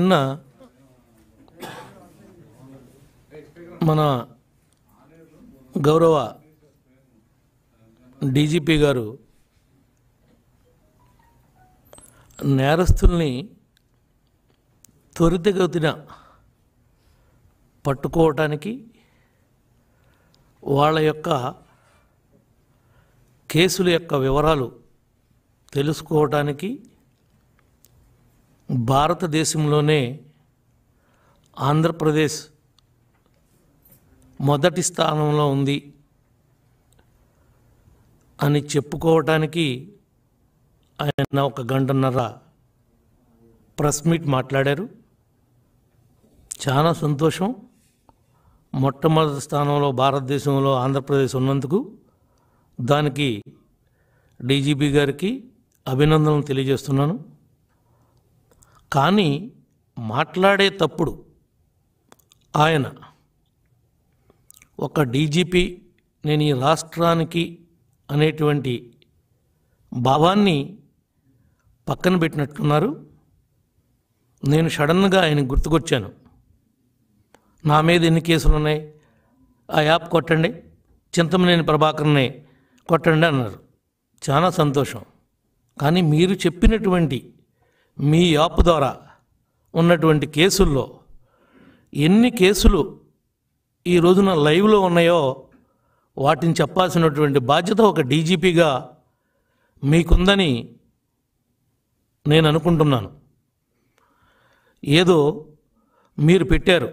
నిన్న మన గౌరవ డీజీపీ గారు నేరస్తుల్ని త్వరితగతిన పట్టుకోవటానికి వాళ్ళ యొక్క కేసుల యొక్క వివరాలు తెలుసుకోవటానికి భారతదేశంలోనే ఆంధ్రప్రదేశ్ మొదటి స్థానంలో ఉంది అని చెప్పుకోవటానికి ఆయన ఒక గంటన్నర ప్రెస్ మీట్ మాట్లాడారు చాలా సంతోషం మొట్టమొదటి స్థానంలో భారతదేశంలో ఆంధ్రప్రదేశ్ ఉన్నందుకు దానికి డీజీపీ గారికి అభినందనలు తెలియజేస్తున్నాను కానీ మాట్లాడేటప్పుడు ఆయన ఒక డీజీపీ నేను ఈ రాష్ట్రానికి అనేటువంటి భావాన్ని పక్కన పెట్టినట్టున్నారు నేను సడన్గా ఆయన గుర్తుకొచ్చాను నా మీద ఎన్ని కేసులు ఉన్నాయి ఆ యాప్ కొట్టండి చింతమనేని ప్రభాకర్ని కొట్టండి అన్నారు చాలా సంతోషం కానీ మీరు చెప్పినటువంటి మీ యాప్ ద్వారా ఉన్నటువంటి కేసుల్లో ఎన్ని కేసులు ఈ రోజున లైవ్లో ఉన్నాయో వాటిని చెప్పాల్సినటువంటి బాధ్యత ఒక డీజీపీగా మీకుందని నేను అనుకుంటున్నాను ఏదో మీరు పెట్టారు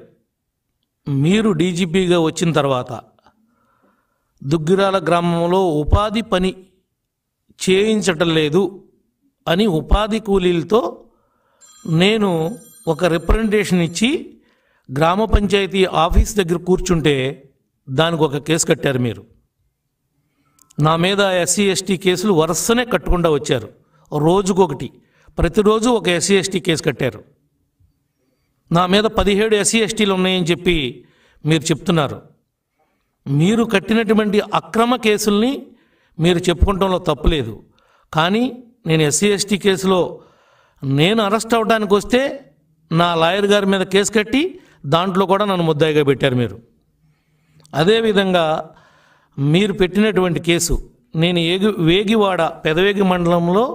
మీరు డీజీపీగా వచ్చిన తర్వాత దుగ్గిరాల గ్రామంలో ఉపాధి పని చేయించటం లేదు అని ఉపాధి కూలీలతో నేను ఒక రిప్రజెంటేషన్ ఇచ్చి గ్రామ పంచాయతీ ఆఫీస్ దగ్గర కూర్చుంటే దానికి ఒక కేసు కట్టారు మీరు నా మీద ఎస్సీ ఎస్టీ కేసులు వరుసనే కట్టకుండా వచ్చారు రోజుకొకటి ప్రతిరోజు ఒక ఎస్సీ ఎస్టీ కేసు కట్టారు నా మీద పదిహేడు ఎస్సీ ఎస్టీలు ఉన్నాయని చెప్పి మీరు చెప్తున్నారు మీరు కట్టినటువంటి అక్రమ కేసుల్ని మీరు చెప్పుకోవటంలో తప్పులేదు కానీ నేను ఎస్సీ ఎస్టీ కేసులో నేను అరెస్ట్ అవడానికి వస్తే నా లాయర్ గారి మీద కేసు కట్టి దాంట్లో కూడా నన్ను ముద్దాయిగా పెట్టారు మీరు అదేవిధంగా మీరు పెట్టినటువంటి కేసు నేను ఏగి వేగివాడ పెదవేగి మండలంలో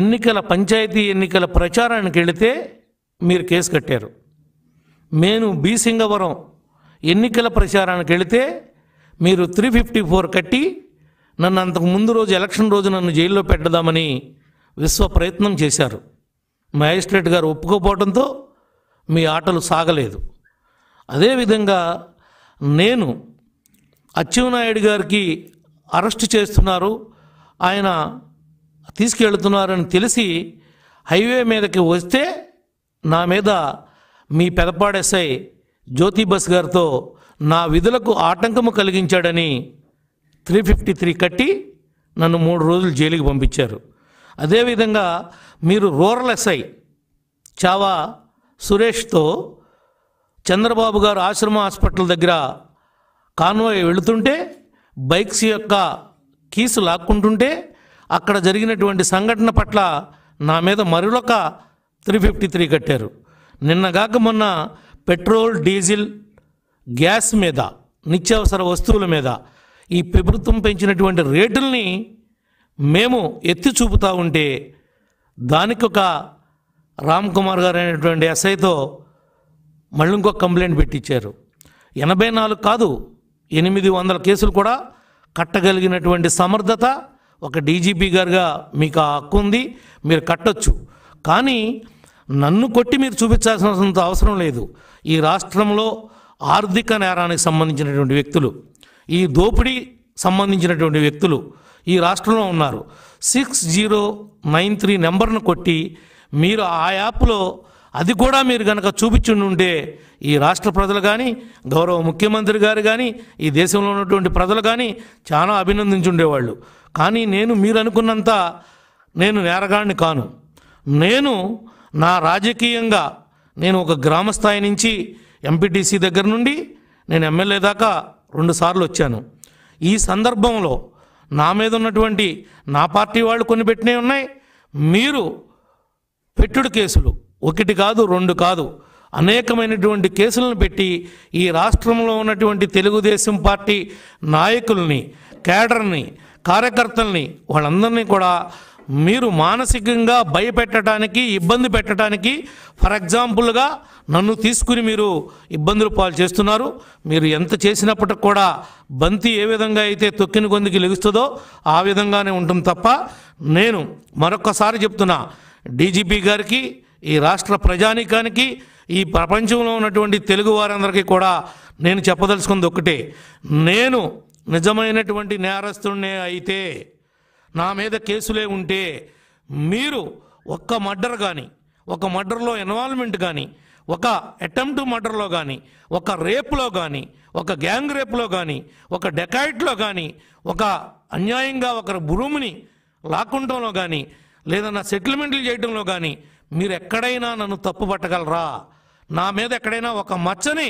ఎన్నికల పంచాయతీ ఎన్నికల ప్రచారానికి వెళితే మీరు కేసు కట్టారు నేను బీసింగవరం ఎన్నికల ప్రచారానికి వెళితే మీరు త్రీ ఫిఫ్టీ ఫోర్ కట్టి నన్ను అంతకు ముందు రోజు ఎలక్షన్ రోజు నన్ను జైల్లో పెట్టదామని విశ్వ ప్రయత్నం చేశారు మ్యాజిస్ట్రేట్ గారు ఒప్పుకోపోవడంతో మీ ఆటలు సాగలేదు అదేవిధంగా నేను అచ్చెన్నాయుడు గారికి అరెస్ట్ చేస్తున్నారు ఆయన తీసుకెళ్తున్నారని తెలిసి హైవే మీదకి వస్తే నా మీద మీ పెదపాడెస్ఐ జ్యోతిబస్ గారితో నా విధులకు ఆటంకము కలిగించాడని త్రీ ఫిఫ్టీ త్రీ కట్టి నన్ను మూడు రోజులు జైలుకి పంపించారు అదేవిధంగా మీరు రూరల్ ఎస్ఐ చావా సురేష్తో చంద్రబాబు గారు ఆశ్రమ హాస్పిటల్ దగ్గర కాన్వాయ్ వెళుతుంటే బైక్స్ యొక్క కీసు లాక్కుంటుంటే అక్కడ జరిగినటువంటి సంఘటన పట్ల నా మీద మరొక త్రీ ఫిఫ్టీ త్రీ కట్టారు నిన్నగాక మొన్న పెట్రోల్ డీజిల్ గ్యాస్ మీద నిత్యావసర వస్తువుల మీద ఈ ప్రభుత్వం పెంచినటువంటి రేటుల్ని మేము ఎత్తి చూపుతూ ఉంటే దానికి ఒక రామ్ కుమార్ గారు అనేటువంటి ఎస్ఐతో మళ్ళీ ఇంకొక కంప్లైంట్ పెట్టించారు ఎనభై నాలుగు కాదు ఎనిమిది వందల కేసులు కూడా కట్టగలిగినటువంటి సమర్థత ఒక డీజీపీ గారుగా మీకు ఆ హక్కు ఉంది మీరు కట్టొచ్చు కానీ నన్ను కొట్టి మీరు చూపించాల్సిన అవసరం లేదు ఈ రాష్ట్రంలో ఆర్థిక నేరానికి సంబంధించినటువంటి వ్యక్తులు ఈ దోపిడీ సంబంధించినటువంటి వ్యక్తులు ఈ రాష్ట్రంలో ఉన్నారు సిక్స్ జీరో నైన్ త్రీ నెంబర్ను కొట్టి మీరు ఆ యాప్లో అది కూడా మీరు కనుక ఉంటే ఈ రాష్ట్ర ప్రజలు కానీ గౌరవ ముఖ్యమంత్రి గారు కానీ ఈ దేశంలో ఉన్నటువంటి ప్రజలు కానీ చాలా అభినందించుండేవాళ్ళు కానీ నేను మీరు అనుకున్నంత నేను నేరగాడిని కాను నేను నా రాజకీయంగా నేను ఒక గ్రామ స్థాయి నుంచి ఎంపీటీసీ దగ్గర నుండి నేను ఎమ్మెల్యే దాకా రెండుసార్లు వచ్చాను ఈ సందర్భంలో నా మీద ఉన్నటువంటి నా పార్టీ వాళ్ళు కొన్ని పెట్టినవి ఉన్నాయి మీరు పెట్టుడు కేసులు ఒకటి కాదు రెండు కాదు అనేకమైనటువంటి కేసులను పెట్టి ఈ రాష్ట్రంలో ఉన్నటువంటి తెలుగుదేశం పార్టీ నాయకుల్ని కేడర్ని కార్యకర్తల్ని వాళ్ళందరినీ కూడా మీరు మానసికంగా భయపెట్టడానికి ఇబ్బంది పెట్టడానికి ఫర్ ఎగ్జాంపుల్గా నన్ను తీసుకుని మీరు ఇబ్బందులు పాలు చేస్తున్నారు మీరు ఎంత చేసినప్పటికి కూడా బంతి ఏ విధంగా అయితే తొక్కిన కొందికి లెగుస్తుందో ఆ విధంగానే ఉంటుంది తప్ప నేను మరొకసారి చెప్తున్నా డీజీపీ గారికి ఈ రాష్ట్ర ప్రజానీకానికి ఈ ప్రపంచంలో ఉన్నటువంటి తెలుగు వారందరికీ కూడా నేను చెప్పదలుచుకుంది ఒకటే నేను నిజమైనటువంటి నేరస్తుడినే అయితే నా మీద కేసులే ఉంటే మీరు ఒక్క మర్డర్ కానీ ఒక మర్డర్లో ఇన్వాల్వ్మెంట్ కానీ ఒక అటెంప్ట్ మర్డర్లో కానీ ఒక రేప్లో కానీ ఒక గ్యాంగ్ రేప్లో కానీ ఒక డెకాయిట్లో కానీ ఒక అన్యాయంగా ఒక భూమిని లాక్కుంటంలో కానీ లేదా నా సెటిల్మెంట్లు చేయడంలో కానీ మీరు ఎక్కడైనా నన్ను తప్పు పట్టగలరా నా మీద ఎక్కడైనా ఒక మచ్చని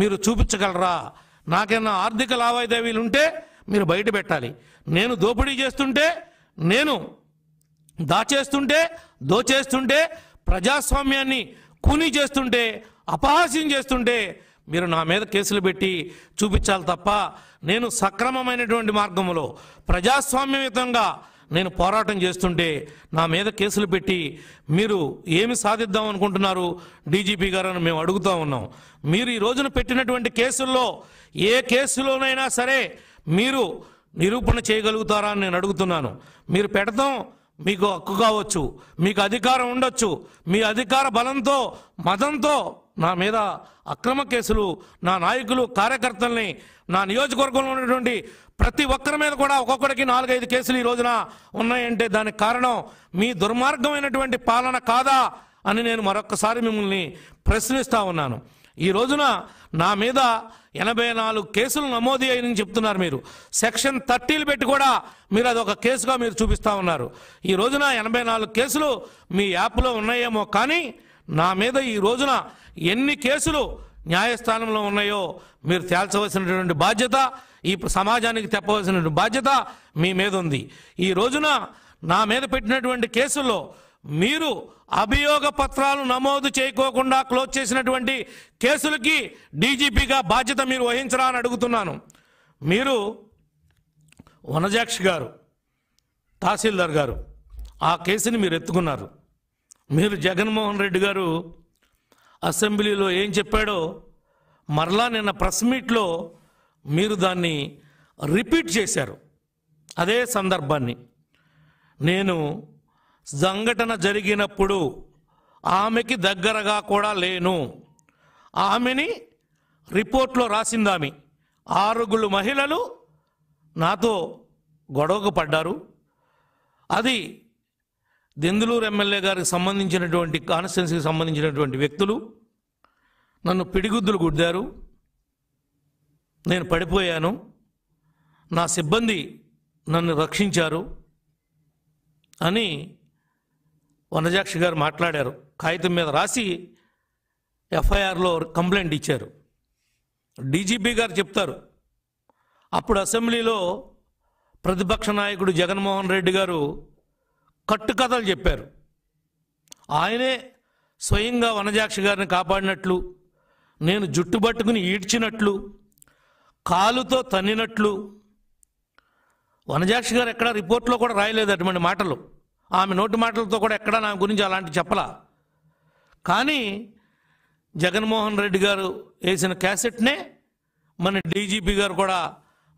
మీరు చూపించగలరా నాకేమైనా ఆర్థిక లావాదేవీలు ఉంటే మీరు బయట పెట్టాలి నేను దోపిడీ చేస్తుంటే నేను దాచేస్తుంటే దోచేస్తుంటే ప్రజాస్వామ్యాన్ని కూనీ చేస్తుంటే అపహాస్యం చేస్తుంటే మీరు నా మీద కేసులు పెట్టి చూపించాలి తప్ప నేను సక్రమమైనటువంటి మార్గంలో ప్రజాస్వామ్యయుతంగా నేను పోరాటం చేస్తుంటే నా మీద కేసులు పెట్టి మీరు ఏమి సాధిద్దాం అనుకుంటున్నారు డీజీపీ గారని మేము అడుగుతూ ఉన్నాం మీరు ఈ రోజున పెట్టినటువంటి కేసుల్లో ఏ కేసులోనైనా సరే మీరు నిరూపణ చేయగలుగుతారా అని నేను అడుగుతున్నాను మీరు పెడతాం మీకు హక్కు కావచ్చు మీకు అధికారం ఉండొచ్చు మీ అధికార బలంతో మతంతో నా మీద అక్రమ కేసులు నా నాయకులు కార్యకర్తల్ని నా నియోజకవర్గంలో ఉన్నటువంటి ప్రతి ఒక్కరి మీద కూడా ఒక్కొక్కడికి నాలుగైదు కేసులు ఈ రోజున ఉన్నాయంటే దానికి కారణం మీ దుర్మార్గమైనటువంటి పాలన కాదా అని నేను మరొకసారి మిమ్మల్ని ప్రశ్నిస్తా ఉన్నాను ఈ రోజున నా మీద ఎనభై నాలుగు కేసులు నమోదు అయ్యని చెప్తున్నారు మీరు సెక్షన్ థర్టీలు పెట్టి కూడా మీరు అది ఒక కేసుగా మీరు చూపిస్తూ ఉన్నారు ఈ రోజున ఎనభై నాలుగు కేసులు మీ యాప్లో ఉన్నాయేమో కానీ నా మీద ఈ రోజున ఎన్ని కేసులు న్యాయస్థానంలో ఉన్నాయో మీరు తేల్చవలసినటువంటి బాధ్యత ఈ సమాజానికి తెప్పవలసినటువంటి బాధ్యత మీ మీద ఉంది ఈ రోజున నా మీద పెట్టినటువంటి కేసుల్లో మీరు అభియోగ పత్రాలు నమోదు చేయకోకుండా క్లోజ్ చేసినటువంటి కేసులకి డీజీపీగా బాధ్యత మీరు వహించరా అని అడుగుతున్నాను మీరు వనజాక్షి గారు తహసీల్దార్ గారు ఆ కేసుని మీరు ఎత్తుకున్నారు మీరు జగన్మోహన్ రెడ్డి గారు అసెంబ్లీలో ఏం చెప్పాడో మరలా నిన్న ప్రెస్ మీట్లో మీరు దాన్ని రిపీట్ చేశారు అదే సందర్భాన్ని నేను సంఘటన జరిగినప్పుడు ఆమెకి దగ్గరగా కూడా లేను ఆమెని రిపోర్ట్లో రాసిందామె ఆరుగురు మహిళలు నాతో గొడవకు పడ్డారు అది దెందులూరు ఎమ్మెల్యే గారికి సంబంధించినటువంటి కాన్స్టిట్యున్సీకి సంబంధించినటువంటి వ్యక్తులు నన్ను పిడిగుద్దులు గుడ్డారు నేను పడిపోయాను నా సిబ్బంది నన్ను రక్షించారు అని వనజాక్షి గారు మాట్లాడారు కాగితం మీద రాసి ఎఫ్ఐఆర్లో కంప్లైంట్ ఇచ్చారు డీజీపీ గారు చెప్తారు అప్పుడు అసెంబ్లీలో ప్రతిపక్ష నాయకుడు జగన్మోహన్ రెడ్డి గారు కట్టుకథలు చెప్పారు ఆయనే స్వయంగా వనజాక్షి గారిని కాపాడినట్లు నేను జుట్టు పట్టుకుని ఈడ్చినట్లు కాలుతో తన్నినట్లు వనజాక్షి గారు ఎక్కడ రిపోర్ట్లో కూడా రాయలేదు అటువంటి మాటలు ఆమె నోటి మాటలతో కూడా ఎక్కడా నా గురించి అలాంటి చెప్పలా కానీ జగన్మోహన్ రెడ్డి గారు వేసిన క్యాసెట్నే మన డీజీపీ గారు కూడా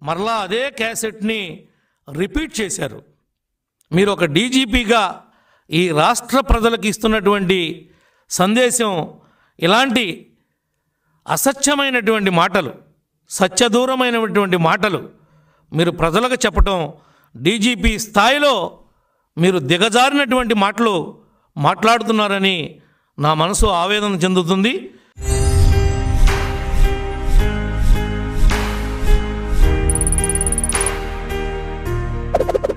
మరలా అదే క్యాసెట్ని రిపీట్ చేశారు మీరు ఒక డీజీపీగా ఈ రాష్ట్ర ప్రజలకు ఇస్తున్నటువంటి సందేశం ఇలాంటి అసత్యమైనటువంటి మాటలు సత్యదూరమైనటువంటి మాటలు మీరు ప్రజలకు చెప్పటం డీజీపీ స్థాయిలో మీరు దిగజారినటువంటి మాటలు మాట్లాడుతున్నారని నా మనసు ఆవేదన చెందుతుంది you